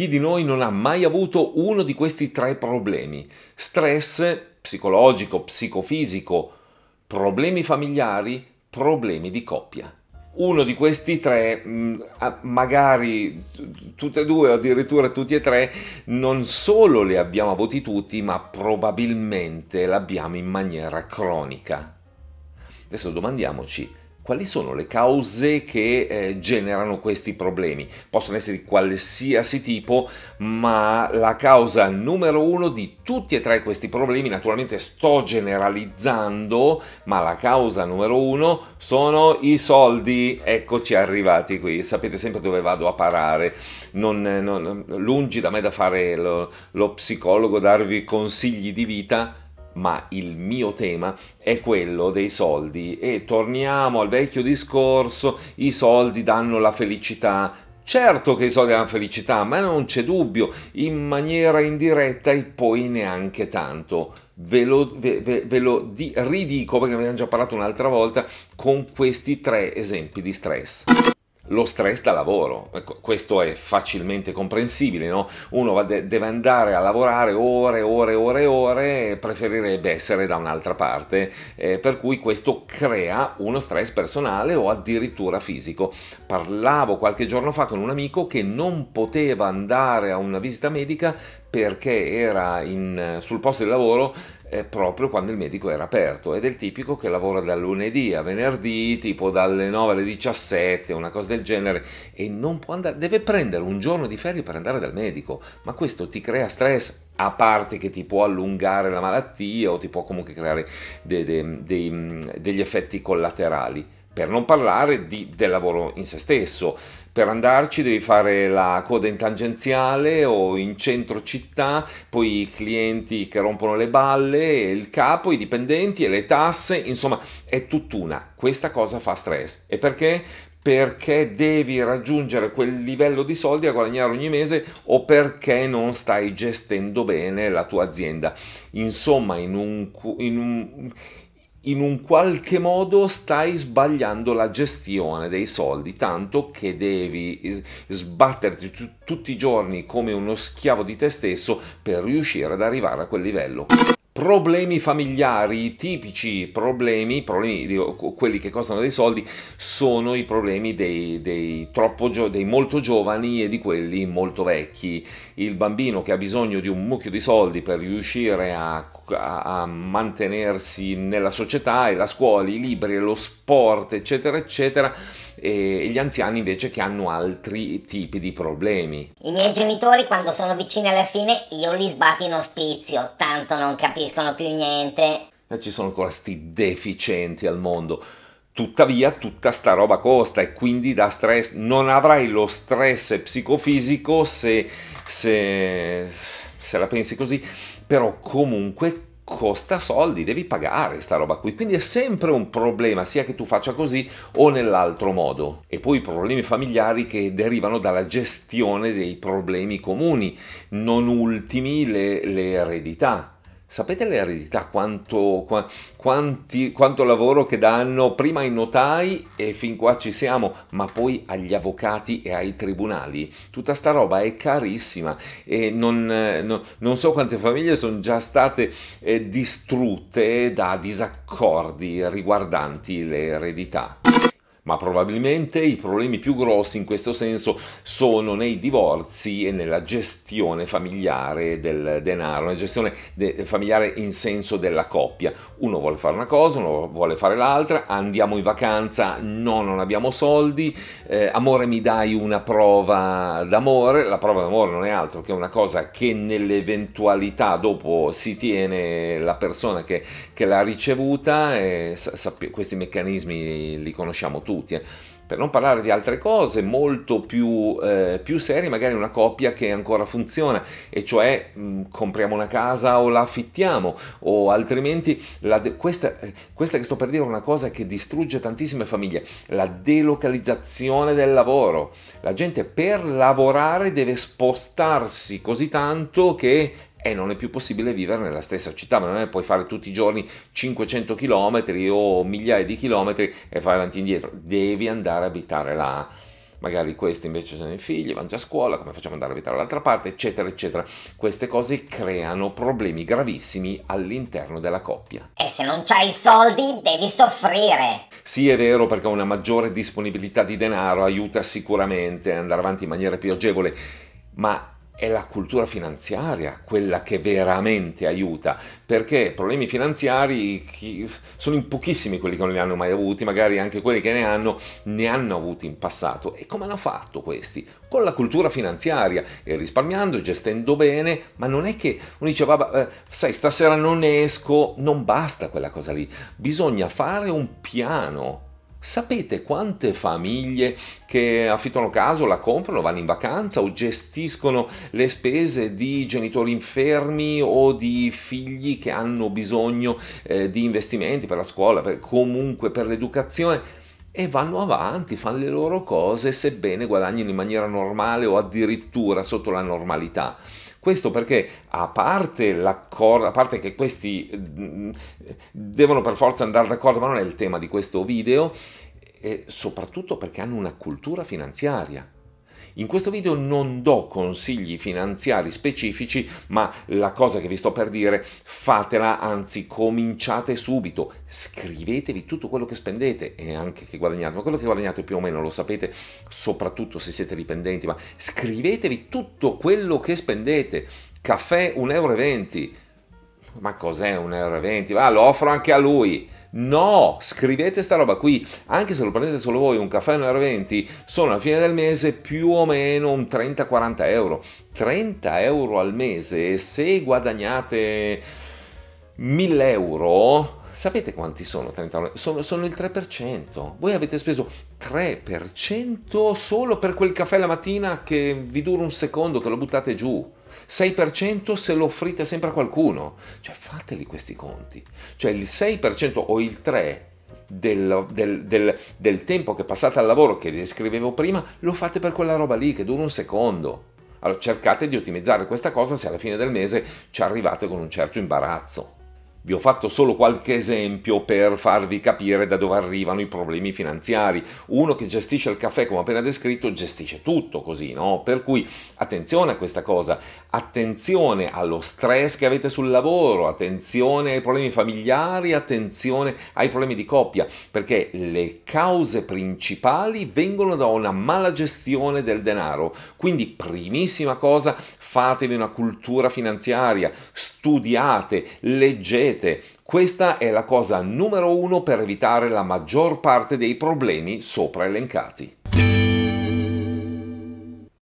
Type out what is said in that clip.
Chi di noi non ha mai avuto uno di questi tre problemi? Stress psicologico, psicofisico, problemi familiari, problemi di coppia. Uno di questi tre, mm, magari tutte e due o addirittura tutti e tre, non solo li abbiamo avuti tutti, ma probabilmente l'abbiamo in maniera cronica. Adesso domandiamoci, quali sono le cause che eh, generano questi problemi? Possono essere di qualsiasi tipo, ma la causa numero uno di tutti e tre questi problemi, naturalmente sto generalizzando, ma la causa numero uno sono i soldi. Eccoci arrivati qui, sapete sempre dove vado a parare. Non, non, lungi da me da fare lo, lo psicologo, darvi consigli di vita, ma il mio tema è quello dei soldi e torniamo al vecchio discorso, i soldi danno la felicità, Certo che i soldi danno felicità, ma non c'è dubbio, in maniera indiretta e poi neanche tanto. Ve lo, ve, ve, ve lo di, ridico perché ne abbiamo già parlato un'altra volta con questi tre esempi di stress lo stress da lavoro. Ecco, questo è facilmente comprensibile, no? Uno deve andare a lavorare ore, ore, ore, ore e preferirebbe essere da un'altra parte, eh, per cui questo crea uno stress personale o addirittura fisico. Parlavo qualche giorno fa con un amico che non poteva andare a una visita medica perché era in, sul posto di lavoro eh, proprio quando il medico era aperto ed è il tipico che lavora dal lunedì a venerdì, tipo dalle 9 alle 17, una cosa del genere, e non può andare, deve prendere un giorno di ferie per andare dal medico, ma questo ti crea stress a parte che ti può allungare la malattia o ti può comunque creare de, de, de, degli effetti collaterali, per non parlare di, del lavoro in se stesso per andarci devi fare la coda in tangenziale o in centro città, poi i clienti che rompono le balle, il capo, i dipendenti e le tasse, insomma è tutt'una. Questa cosa fa stress. E perché? perché devi raggiungere quel livello di soldi a guadagnare ogni mese o perché non stai gestendo bene la tua azienda. Insomma, in un, in un, in un qualche modo stai sbagliando la gestione dei soldi, tanto che devi sbatterti t- tutti i giorni come uno schiavo di te stesso per riuscire ad arrivare a quel livello problemi familiari, i tipici problemi, problemi dico, quelli che costano dei soldi, sono i problemi dei, dei, gio- dei molto giovani e di quelli molto vecchi. Il bambino che ha bisogno di un mucchio di soldi per riuscire a, a, a mantenersi nella società e la scuola, i libri, lo sport, eccetera, eccetera e gli anziani invece che hanno altri tipi di problemi. I miei genitori quando sono vicini alla fine io li sbatto in ospizio, tanto non capisco capiscono più niente. E ci sono ancora sti deficienti al mondo. Tuttavia tutta sta roba costa e quindi da stress non avrai lo stress psicofisico se, se, se la pensi così, però comunque costa soldi, devi pagare sta roba qui, quindi è sempre un problema sia che tu faccia così o nell'altro modo. E poi i problemi familiari che derivano dalla gestione dei problemi comuni, non ultimi le, le eredità Sapete l'eredità, quanto, qua, quanti, quanto lavoro che danno prima ai notai e fin qua ci siamo, ma poi agli avvocati e ai tribunali. Tutta sta roba è carissima e non, eh, no, non so quante famiglie sono già state eh, distrutte da disaccordi riguardanti l'eredità ma probabilmente i problemi più grossi in questo senso sono nei divorzi e nella gestione familiare del denaro, una gestione de- familiare in senso della coppia. Uno vuole fare una cosa, uno vuole fare l'altra, andiamo in vacanza, no, non abbiamo soldi, eh, amore mi dai una prova d'amore, la prova d'amore non è altro che una cosa che nell'eventualità dopo si tiene la persona che, che l'ha ricevuta, eh, sa- sa- questi meccanismi li conosciamo tutti tutti. Eh. Per non parlare di altre cose molto più, eh, più serie, magari una coppia che ancora funziona, e cioè mh, mm, compriamo una casa o la affittiamo, o altrimenti de- questa, eh, questa che sto per dire è una cosa che distrugge tantissime famiglie, la delocalizzazione del lavoro. La gente per lavorare deve spostarsi così tanto che e non è più possibile vivere nella stessa città, ma non è puoi fare tutti i giorni 500 km o migliaia di chilometri e fai avanti e indietro, devi andare a abitare là. Magari questi invece sono i figli, vanno già a scuola, come facciamo ad andare a abitare dall'altra parte, eccetera, eccetera. Queste cose creano problemi gravissimi all'interno della coppia. E se non c'hai i soldi, devi soffrire. Sì, è vero, perché una maggiore disponibilità di denaro aiuta sicuramente ad andare avanti in maniera più agevole, ma è la cultura finanziaria quella che veramente aiuta, perché problemi finanziari chi, sono in pochissimi quelli che non li hanno mai avuti, magari anche quelli che ne hanno, ne hanno avuti in passato. E come hanno fatto questi? Con la cultura finanziaria, e risparmiando, gestendo bene, ma non è che uno dice, vabbè, eh, sai, stasera non esco, non basta quella cosa lì, bisogna fare un piano Sapete quante famiglie che affittano casa, la comprano, vanno in vacanza o gestiscono le spese di genitori infermi o di figli che hanno bisogno eh, di investimenti per la scuola, per, comunque per l'educazione? e vanno avanti, fanno le loro cose, sebbene guadagnino in maniera normale o addirittura sotto la normalità. Questo perché, a parte, a parte che questi mm, devono per forza andare d'accordo, ma non è il tema di questo video, e soprattutto perché hanno una cultura finanziaria in questo video non do consigli finanziari specifici, ma la cosa che vi sto per dire fatela, anzi cominciate subito, scrivetevi tutto quello che spendete e anche che guadagnate, ma quello che guadagnate più o meno lo sapete, soprattutto se siete dipendenti, ma scrivetevi tutto quello che spendete, caffè 1,20 euro, ma cos'è un euro e 20? Va, lo offro anche a lui. No, scrivete sta roba qui, anche se lo prendete solo voi, un caffè 1,20 euro, 20, sono alla fine del mese più o meno un 30-40 euro. 30 euro al mese, se guadagnate 1000 euro, sapete quanti sono 30 euro? Sono, sono, il 3%. Voi avete speso 3% solo per quel caffè la mattina che vi dura un secondo che lo buttate giù. 6% se lo offrite sempre a qualcuno. Cioè fateli questi conti. Cioè il 6% o il 3% del, del, del, del tempo che passate al lavoro che descrivevo prima, lo fate per quella roba lì che dura un secondo. Allora cercate di ottimizzare questa cosa se alla fine del mese ci arrivate con un certo imbarazzo. Vi ho fatto solo qualche esempio per farvi capire da dove arrivano i problemi finanziari. Uno che gestisce il caffè, come appena descritto, gestisce tutto così, no? Per cui attenzione a questa cosa, attenzione allo stress che avete sul lavoro, attenzione ai problemi familiari, attenzione ai problemi di coppia, perché le cause principali vengono da una mala gestione del denaro. Quindi, primissima cosa, fatevi una cultura finanziaria, studiate, leggete Sapete, questa è la cosa numero uno per evitare la maggior parte dei problemi sopra elencati.